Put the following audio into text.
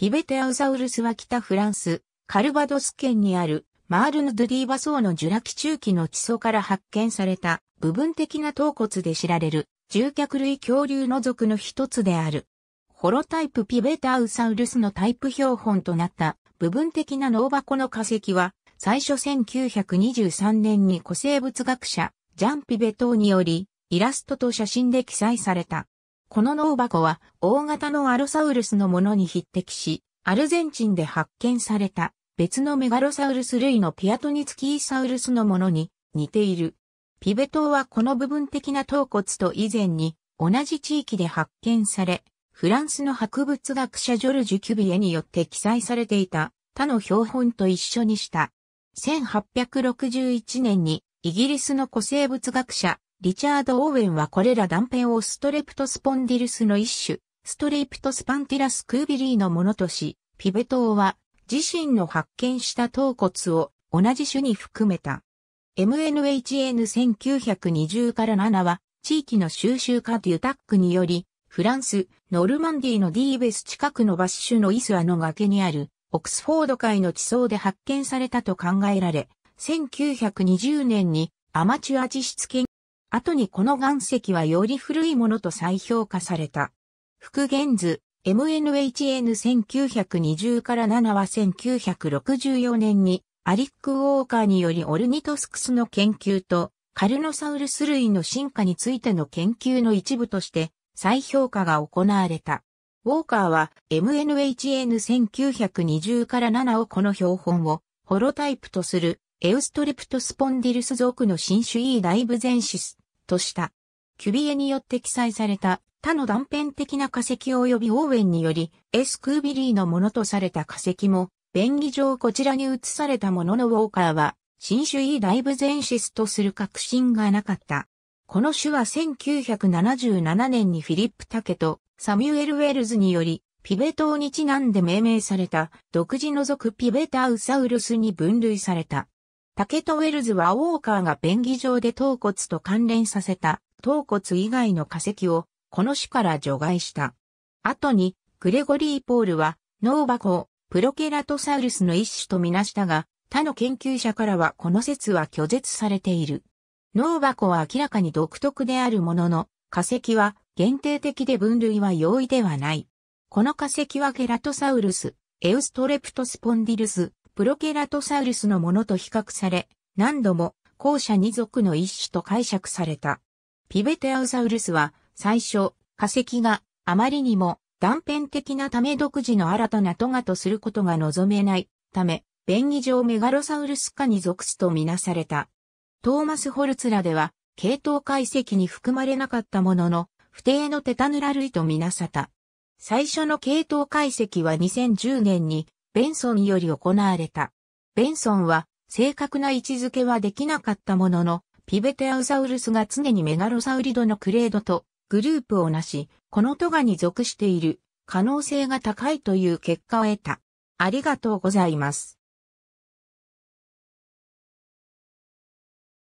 ピベテアウサウルスは北フランス、カルバドス県にあるマールヌ・ドゥディ・バソーのジュラ紀中期の地層から発見された部分的な頭骨で知られる獣脚類恐竜の属の一つである。ホロタイプピベタウサウルスのタイプ標本となった部分的な脳箱の化石は最初1923年に古生物学者ジャン・ピベ島によりイラストと写真で記載された。この脳箱は大型のアロサウルスのものに匹敵し、アルゼンチンで発見された別のメガロサウルス類のピアトニツキーサウルスのものに似ている。ピベ島はこの部分的な頭骨と以前に同じ地域で発見され、フランスの博物学者ジョルジュ・キュビエによって記載されていた他の標本と一緒にした。1861年にイギリスの古生物学者リチャード・オーウェンはこれら断片をストレプトスポンディルスの一種、ストレプトスパンティラス・クービリーのものとし、ピベトは自身の発見した頭骨を同じ種に含めた。MNHN1920 から7は地域の収集家デュタックにより、フランス、ノルマンディのディーベス近くのバッシュのイスアの崖にあるオクスフォード海の地層で発見されたと考えられ、1920年にアマチュア実質研後にこの岩石はより古いものと再評価された。復元図 MNHN1920 から7は1964年にアリック・ウォーカーによりオルニトスクスの研究とカルノサウルス類の進化についての研究の一部として再評価が行われた。ウォーカーは MNHN1920 から7をこの標本をホロタイプとするエウストレプトスポンディルス属の新種 E ライブゼンシスとした。キュビエによって記載された他の断片的な化石及びオーウェンにより、エスクービリーのものとされた化石も、便宜上こちらに移されたもののウォーカーは、新種 E ダイブゼンシスとする確信がなかった。この種は1977年にフィリップ・タケとサミュエル・ウェルズにより、ピベ島にちなんで命名された独自の属ピベタウサウルスに分類された。タケト・ウェルズはウォーカーが便宜上で頭骨と関連させた頭骨以外の化石をこの種から除外した。後にグレゴリー・ポールはノーバコプロケラトサウルスの一種とみなしたが、他の研究者からはこの説は拒絶されている。ノーバコは明らかに独特であるものの、化石は限定的で分類は容易ではない。この化石はケラトサウルス、エウストレプトスポンディルス、プロケラトサウルスのものと比較され、何度も後者二族の一種と解釈された。ピベテアウサウルスは最初、化石があまりにも断片的なため独自の新たなトガとすることが望めないため、便宜上メガロサウルス化に属すとみなされた。トーマス・ホルツラでは、系統解析に含まれなかったものの、不定のテタヌラ類とみなさた。最初の系統解析は2010年にベンソンより行われた。ベンソンは正確な位置づけはできなかったものの、ピベテアウサウルスが常にメガロサウリドのクレードとグループをなし、このトガに属している可能性が高いという結果を得た。ありがとうございます。